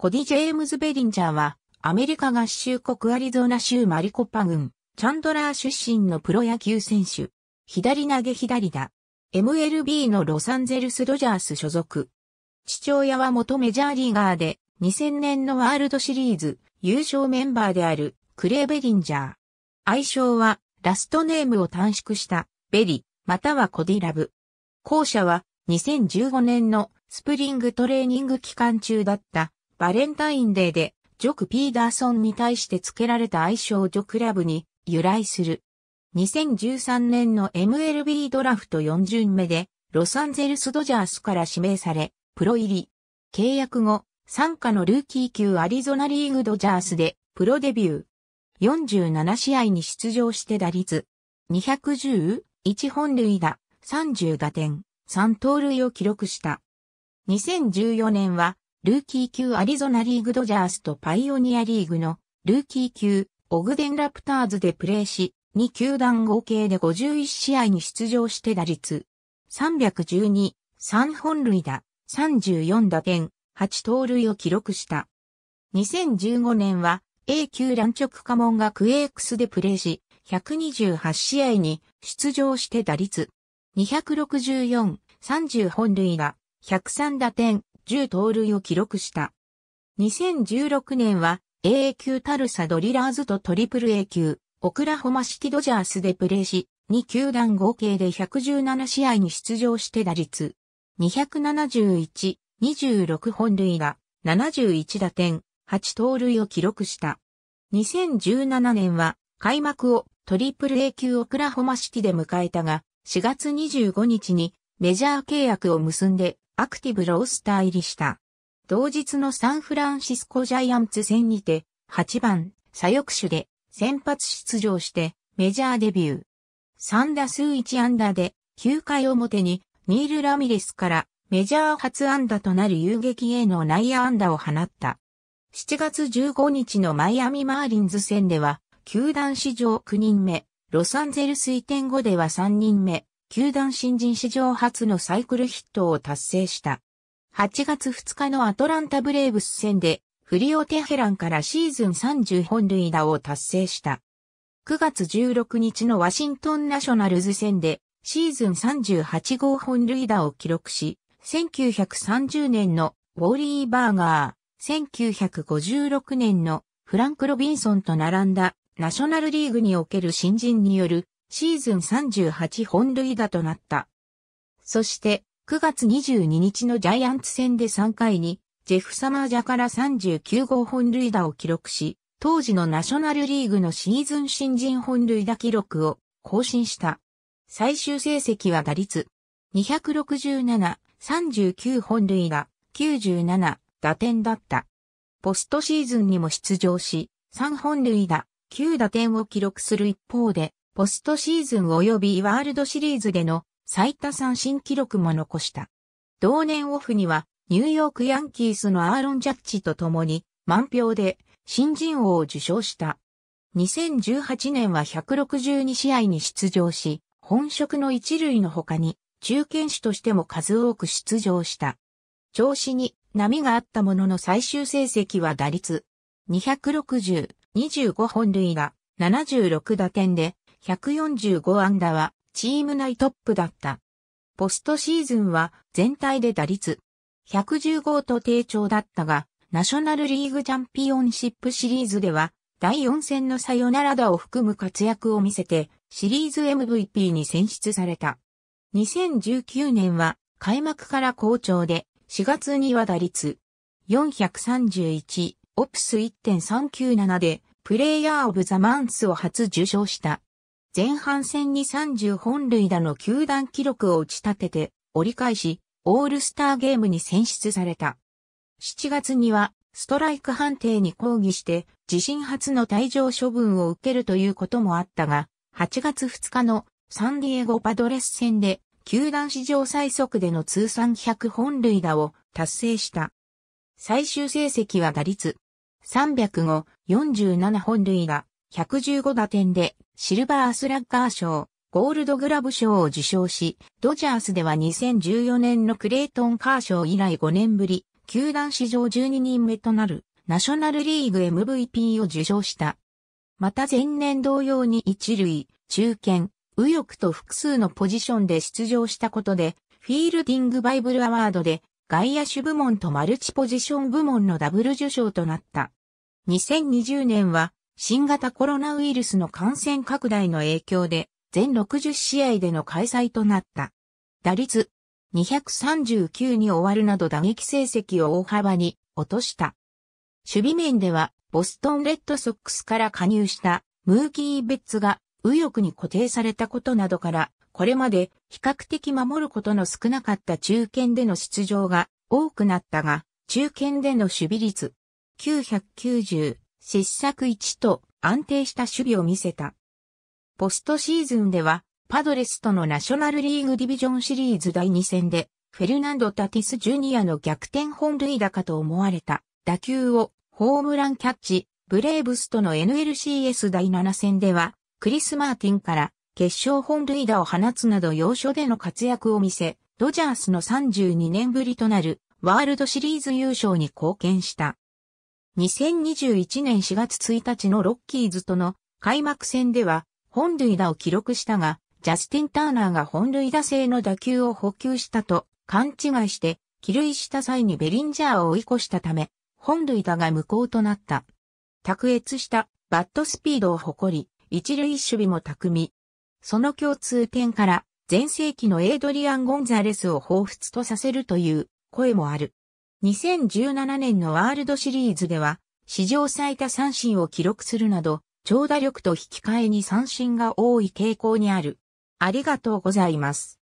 コディ・ジェームズ・ベリンジャーは、アメリカ合衆国アリゾナ州マリコパ郡、チャンドラー出身のプロ野球選手。左投げ左打。MLB のロサンゼルス・ドジャース所属。父親は元メジャーリーガーで、2000年のワールドシリーズ優勝メンバーであるクレー・ベリンジャー。愛称はラストネームを短縮したベリ、またはコディラブ。校舎は2015年のスプリングトレーニング期間中だったバレンタインデーで、ジョク・ピーダーソンに対して付けられた愛称ジョクラブに由来する。2013年の MLB ドラフト4巡目で、ロサンゼルス・ドジャースから指名され、プロ入り。契約後、参加のルーキー級アリゾナリーグ・ドジャースで、プロデビュー。47試合に出場して打率。210、1本塁打、30打点、3盗塁を記録した。2014年はルーキー級アリゾナリーグドジャースとパイオニアリーグのルーキー級オグデンラプターズでプレーし、2球団合計で51試合に出場して打率312、3本塁打、34打点、8盗塁を記録した。2015年は A 級乱直家門がクエークスでプレーし、128試合に出場して打率264、30本塁打、103打点、10盗塁を記録した。2016年は AA 級タルサドリラーズとトリプル A 級、オクラホマシティドジャースでプレーし、2球団合計で117試合に出場して打率、271、26本塁打、71打点、8盗塁を記録した。2017年は開幕をトリプル A 級オクラホマシティで迎えたが、4月25日にメジャー契約を結んでアクティブロースター入りした。同日のサンフランシスコジャイアンツ戦にて8番左翼手で先発出場してメジャーデビュー。3打数1安打で9回表にニール・ラミレスからメジャー初安打となる遊撃への内野安打を放った。7月15日のマイアミ・マーリンズ戦では、球団史上9人目、ロサンゼルス移転後では3人目、球団新人史上初のサイクルヒットを達成した。8月2日のアトランタブレーブス戦で、フリオテヘランからシーズン30本塁打を達成した。9月16日のワシントンナショナルズ戦で、シーズン38号本塁打を記録し、1930年のウォーリー・バーガー、1956年のフランク・ロビンソンと並んだナショナルリーグにおける新人によるシーズン38本塁打となった。そして、9月22日のジャイアンツ戦で3回に、ジェフ・サマージャから39号本塁打を記録し、当時のナショナルリーグのシーズン新人本塁打記録を更新した。最終成績は打率267、39本塁打、97打点だった。ポストシーズンにも出場し、3本塁打、9打点を記録する一方で、ポストシーズン及びワールドシリーズでの最多三振記録も残した。同年オフには、ニューヨークヤンキースのアーロン・ジャッジと共に、満票で新人王を受賞した。2018年は162試合に出場し、本職の一塁の他に、中堅手としても数多く出場した。調子に波があったものの最終成績は打率260、25本塁打、76打点で145安打はチーム内トップだった。ポストシーズンは全体で打率115と低調だったが、ナショナルリーグチャンピオンシップシリーズでは第4戦のサヨナラ打を含む活躍を見せてシリーズ MVP に選出された。2019年は開幕から好調で4月には打率431オプス1.397でプレイヤーオブザマンスを初受賞した。前半戦に30本塁打の球団記録を打ち立てて、折り返し、オールスターゲームに選出された。7月には、ストライク判定に抗議して、自身初の退場処分を受けるということもあったが、8月2日のサンディエゴパドレス戦で、球団史上最速での通算100本塁打を達成した。最終成績は打率305、47本塁打、115打点でシルバースラッガー賞、ゴールドグラブ賞を受賞し、ドジャースでは2014年のクレイトン・カー賞以来5年ぶり、球団史上12人目となるナショナルリーグ MVP を受賞した。また前年同様に一塁、中堅、右翼と複数のポジションで出場したことで、フィールディングバイブルアワードで外野手部門とマルチポジション部門のダブル受賞となった。2020年は新型コロナウイルスの感染拡大の影響で、全60試合での開催となった。打率239に終わるなど打撃成績を大幅に落とした。守備面では、ボストンレッドソックスから加入したムーキー・ベッツが右翼に固定されたことなどから、これまで比較的守ることの少なかった中堅での出場が多くなったが、中堅での守備率990失策1と安定した守備を見せた。ポストシーズンでは、パドレスとのナショナルリーグディビジョンシリーズ第2戦で、フェルナンド・タティス・ジュニアの逆転本塁打かと思われた打球をホームランキャッチ、ブレーブスとの NLCS 第7戦では、クリス・マーティンから決勝本塁打を放つなど要所での活躍を見せ、ドジャースの32年ぶりとなるワールドシリーズ優勝に貢献した。2021年4月1日のロッキーズとの開幕戦では本塁打を記録したが、ジャスティン・ターナーが本塁打制の打球を補給したと勘違いして、帰塁した際にベリンジャーを追い越したため、本塁打が無効となった。卓越したバットスピードを誇り、一塁守備も巧み。その共通点から、前世紀のエイドリアン・ゴンザレスを彷彿とさせるという声もある。2017年のワールドシリーズでは、史上最多三振を記録するなど、長打力と引き換えに三振が多い傾向にある。ありがとうございます。